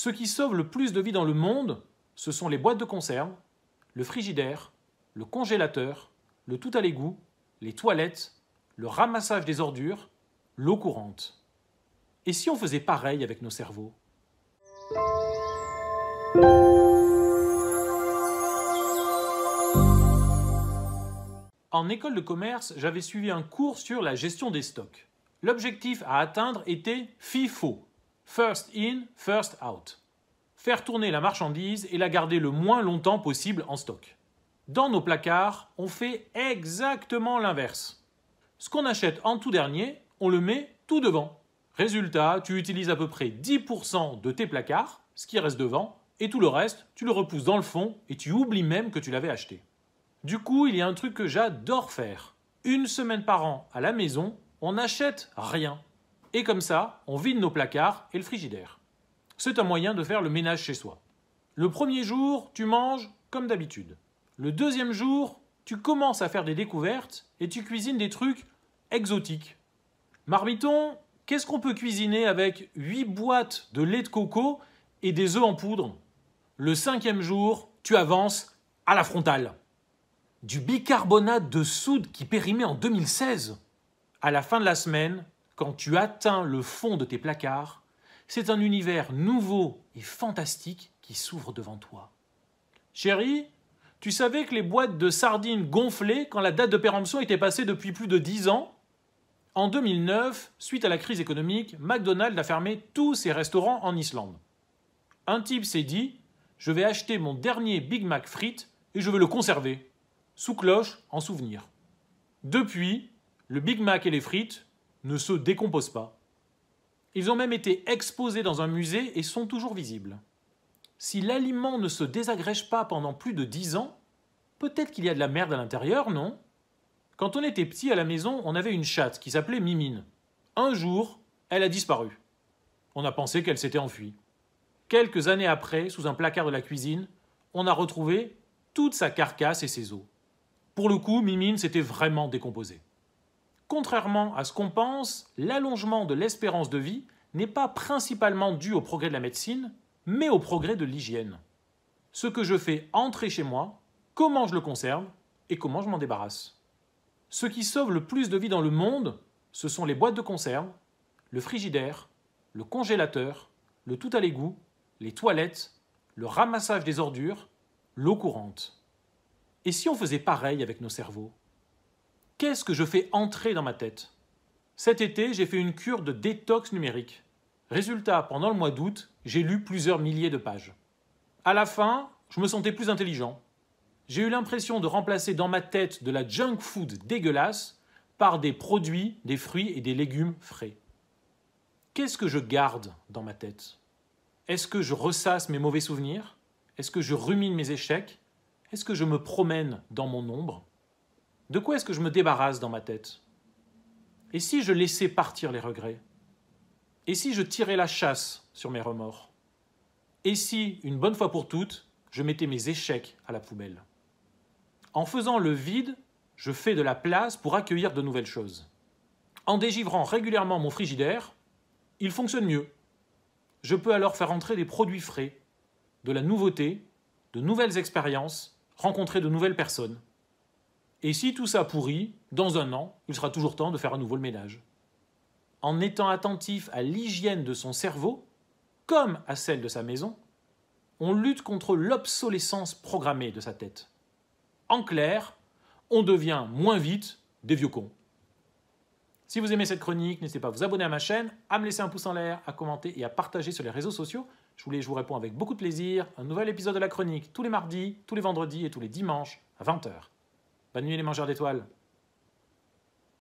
Ceux qui sauvent le plus de vies dans le monde, ce sont les boîtes de conserve, le frigidaire, le congélateur, le tout à l'égout, les toilettes, le ramassage des ordures, l'eau courante. Et si on faisait pareil avec nos cerveaux En école de commerce, j'avais suivi un cours sur la gestion des stocks. L'objectif à atteindre était FIFO, First in, first out. Faire tourner la marchandise et la garder le moins longtemps possible en stock. Dans nos placards, on fait exactement l'inverse. Ce qu'on achète en tout dernier, on le met tout devant. Résultat, tu utilises à peu près 10% de tes placards, ce qui reste devant, et tout le reste, tu le repousses dans le fond et tu oublies même que tu l'avais acheté. Du coup, il y a un truc que j'adore faire. Une semaine par an, à la maison, on n'achète rien. Et comme ça, on vide nos placards et le frigidaire. C'est un moyen de faire le ménage chez soi. Le premier jour, tu manges comme d'habitude. Le deuxième jour, tu commences à faire des découvertes et tu cuisines des trucs exotiques. Marmiton, qu'est-ce qu'on peut cuisiner avec 8 boîtes de lait de coco et des œufs en poudre Le cinquième jour, tu avances à la frontale. Du bicarbonate de soude qui périmait en 2016. À la fin de la semaine, quand tu atteins le fond de tes placards, c'est un univers nouveau et fantastique qui s'ouvre devant toi. Chérie, tu savais que les boîtes de sardines gonflaient quand la date de péremption était passée depuis plus de dix ans En 2009, suite à la crise économique, McDonald's a fermé tous ses restaurants en Islande. Un type s'est dit Je vais acheter mon dernier Big Mac frites et je vais le conserver, sous cloche en souvenir. Depuis, le Big Mac et les frites, ne se décomposent pas. Ils ont même été exposés dans un musée et sont toujours visibles. Si l'aliment ne se désagrège pas pendant plus de dix ans, peut-être qu'il y a de la merde à l'intérieur, non Quand on était petit à la maison, on avait une chatte qui s'appelait Mimine. Un jour, elle a disparu. On a pensé qu'elle s'était enfuie. Quelques années après, sous un placard de la cuisine, on a retrouvé toute sa carcasse et ses os. Pour le coup, Mimine s'était vraiment décomposée. Contrairement à ce qu'on pense, l'allongement de l'espérance de vie n'est pas principalement dû au progrès de la médecine, mais au progrès de l'hygiène. Ce que je fais entrer chez moi, comment je le conserve et comment je m'en débarrasse. Ce qui sauve le plus de vie dans le monde, ce sont les boîtes de conserve, le frigidaire, le congélateur, le tout à l'égout, les toilettes, le ramassage des ordures, l'eau courante. Et si on faisait pareil avec nos cerveaux qu'est-ce que je fais entrer dans ma tête Cet été, j'ai fait une cure de détox numérique. Résultat, pendant le mois d'août, j'ai lu plusieurs milliers de pages. À la fin, je me sentais plus intelligent. J'ai eu l'impression de remplacer dans ma tête de la junk food dégueulasse par des produits, des fruits et des légumes frais. Qu'est-ce que je garde dans ma tête Est-ce que je ressasse mes mauvais souvenirs Est-ce que je rumine mes échecs Est-ce que je me promène dans mon ombre de quoi est-ce que je me débarrasse dans ma tête Et si je laissais partir les regrets Et si je tirais la chasse sur mes remords Et si, une bonne fois pour toutes, je mettais mes échecs à la poubelle En faisant le vide, je fais de la place pour accueillir de nouvelles choses. En dégivrant régulièrement mon frigidaire, il fonctionne mieux. Je peux alors faire entrer des produits frais, de la nouveauté, de nouvelles expériences, rencontrer de nouvelles personnes. Et si tout ça pourrit, dans un an, il sera toujours temps de faire à nouveau le ménage. En étant attentif à l'hygiène de son cerveau, comme à celle de sa maison, on lutte contre l'obsolescence programmée de sa tête. En clair, on devient moins vite des vieux cons. Si vous aimez cette chronique, n'hésitez pas à vous abonner à ma chaîne, à me laisser un pouce en l'air, à commenter et à partager sur les réseaux sociaux. Je vous, les, je vous réponds avec beaucoup de plaisir. Un nouvel épisode de la chronique tous les mardis, tous les vendredis et tous les dimanches à 20h. Bonne nuit les mangeurs d'étoiles.